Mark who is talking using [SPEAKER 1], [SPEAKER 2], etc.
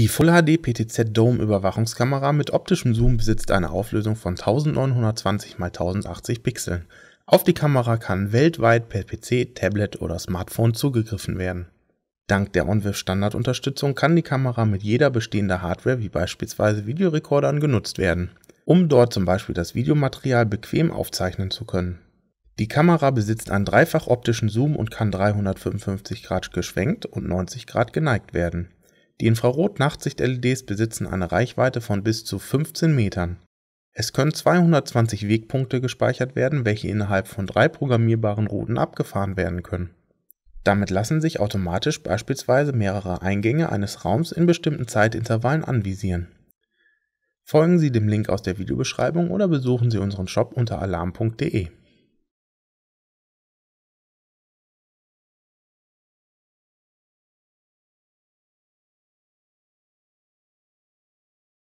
[SPEAKER 1] Die Full HD PTZ Dome Überwachungskamera mit optischem Zoom besitzt eine Auflösung von 1920 x 1080 Pixeln. Auf die Kamera kann weltweit per PC, Tablet oder Smartphone zugegriffen werden. Dank der OnWiff Standardunterstützung kann die Kamera mit jeder bestehender Hardware wie beispielsweise Videorekordern genutzt werden, um dort zum Beispiel das Videomaterial bequem aufzeichnen zu können. Die Kamera besitzt einen dreifach optischen Zoom und kann 355 Grad geschwenkt und 90 Grad geneigt werden. Die Infrarot-Nachtsicht-LEDs besitzen eine Reichweite von bis zu 15 Metern. Es können 220 Wegpunkte gespeichert werden, welche innerhalb von drei programmierbaren Routen abgefahren werden können. Damit lassen sich automatisch beispielsweise mehrere Eingänge eines Raums in bestimmten Zeitintervallen anvisieren. Folgen Sie dem Link aus der Videobeschreibung oder besuchen Sie unseren Shop unter alarm.de.